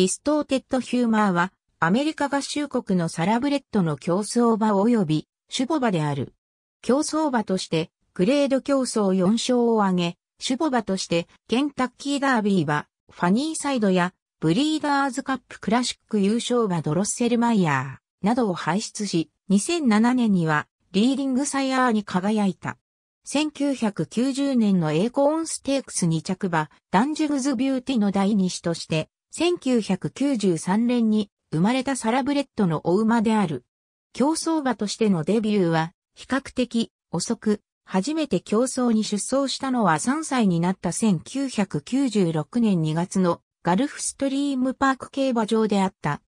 ディストーテッドヒューマーは、アメリカ合衆国のサラブレッドの競争場及び、守護場である。競争場として、グレード競争4勝を挙げ、守護馬として、ケンタッキーダービーは、ファニーサイドや、ブリーダーズカップクラシック優勝馬ドロッセルマイヤー、などを輩出し、2007年には、リーディングサイヤーに輝いた。1990年のエーコーンステークス2着馬、ダンジュグズビューティの第2子として、1993年に生まれたサラブレッドのお馬である。競争馬としてのデビューは比較的遅く、初めて競争に出走したのは3歳になった1996年2月のガルフストリームパーク競馬場であった。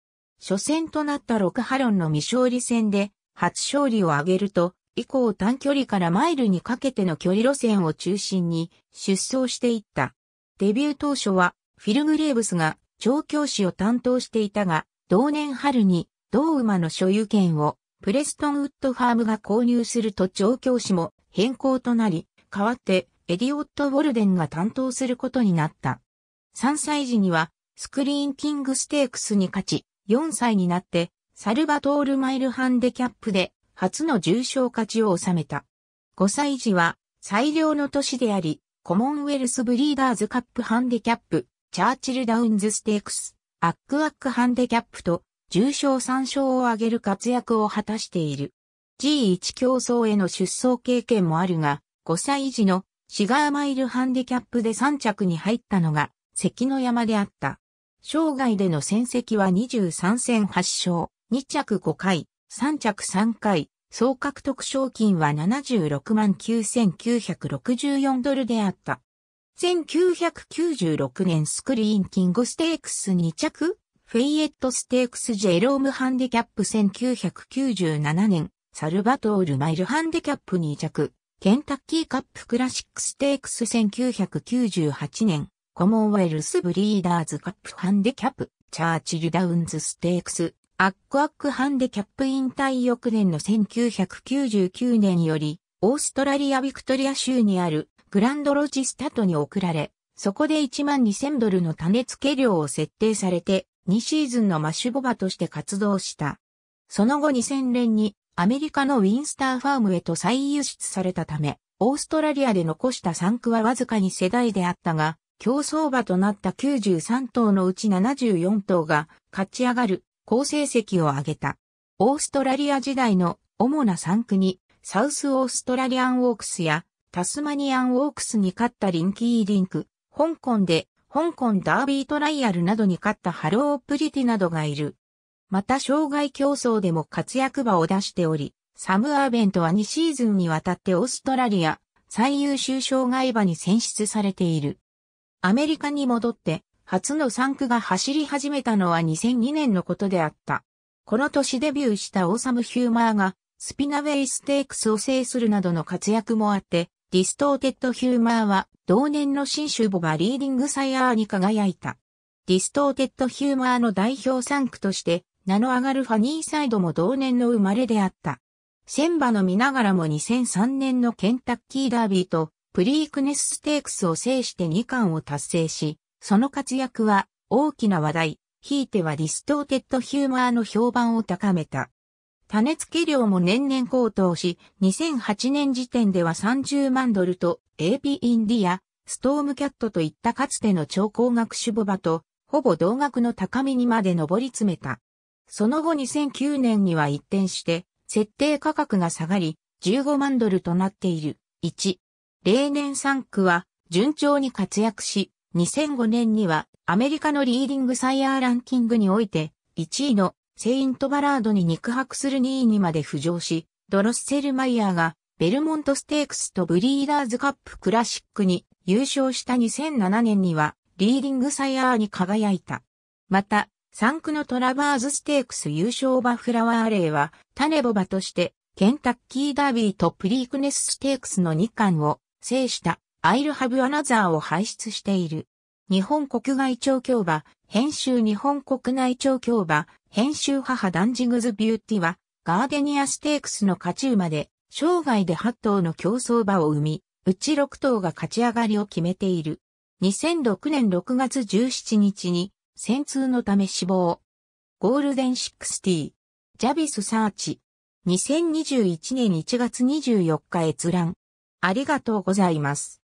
初戦となったロクハロンの未勝利戦で初勝利を挙げると、以降短距離からマイルにかけての距離路線を中心に出走していった。デビュー当初はフィル・グレーブスが調教師を担当していたが、同年春に同馬の所有権をプレストンウッドファームが購入すると調教師も変更となり、代わってエディオット・ウォルデンが担当することになった。3歳時にはスクリーンキングステークスに勝ち、4歳になってサルバトールマイルハンデキャップで初の重賞勝ちを収めた。5歳時は最良の年であり、コモンウェルスブリーダーズカップハンデキャップ、チャーチルダウンズステークス、アックアックハンデキャップと、重賞3勝を挙げる活躍を果たしている。G1 競争への出走経験もあるが、5歳児のシガーマイルハンデキャップで3着に入ったのが、関の山であった。生涯での戦績は23戦8勝、2着5回、3着3回、総獲得賞金は76万9964ドルであった。1996年スクリーンキングステークス2着、フェイエットステークスジェロームハンディキャップ1997年、サルバトールマイルハンディキャップ2着、ケンタッキーカップクラシックステークス1998年、コモンウェルスブリーダーズカップハンディキャップ、チャーチルダウンズステークス、アックアックハンディキャップ引退翌年の1999年より、オーストラリアビクトリア州にあるグランドロジスタトに送られ、そこで1万2000ドルの種付け量を設定されて、2シーズンのマッシュボバとして活動した。その後2000年にアメリカのウィンスターファームへと再輸出されたため、オーストラリアで残した3区はわずかに世代であったが、競争馬となった93頭のうち74頭が勝ち上がる好成績を上げた。オーストラリア時代の主な3区にサウスオーストラリアンウォークスやタスマニアンオークスに勝ったリンキーリンク、香港で、香港ダービートライアルなどに勝ったハロープリティなどがいる。また、障害競争でも活躍場を出しており、サム・アーベントは2シーズンにわたってオーストラリア最優秀障害馬に選出されている。アメリカに戻って初の3区が走り始めたのは2002年のことであった。この年デビューしたオーサム・ヒューマーがスピナウェイステークスを制するなどの活躍もあってディストーテッドヒューマーは同年の新種母がリーディングサイヤーに輝いた。ディストーテッドヒューマーの代表産区として、名の上がるファニーサイドも同年の生まれであった。千葉の見ながらも2003年のケンタッキーダービーとプリークネスステークスを制して2冠を達成し、その活躍は大きな話題、ひいてはディストーテッドヒューマーの評判を高めた。種付け量も年々高騰し、2008年時点では30万ドルと、AP インディア、ストームキャットといったかつての超高額種母場と、ほぼ同額の高みにまで上り詰めた。その後2009年には一転して、設定価格が下がり、15万ドルとなっている。1、例年3区は順調に活躍し、2005年にはアメリカのリーディングサイヤーランキングにおいて1位のセイントバラードに肉薄する2位にまで浮上し、ドロッセルマイヤーがベルモントステークスとブリーダーズカップクラシックに優勝した2007年にはリーディングサイヤーに輝いた。また、3区のトラバーズステークス優勝バフラワーレイはタネボバとしてケンタッキーダービーとプリークネスステークスの2冠を制したアイルハブアナザーを輩出している。日本国外調教馬編集日本国内調教馬、編集母ダンジグズビューティは、ガーデニアステークスの勝ち馬で、生涯で8頭の競争馬を生み、うち6頭が勝ち上がりを決めている。2006年6月17日に、戦痛のため死亡。ゴールデン60、ジャビスサーチ。2021年1月24日閲覧。ありがとうございます。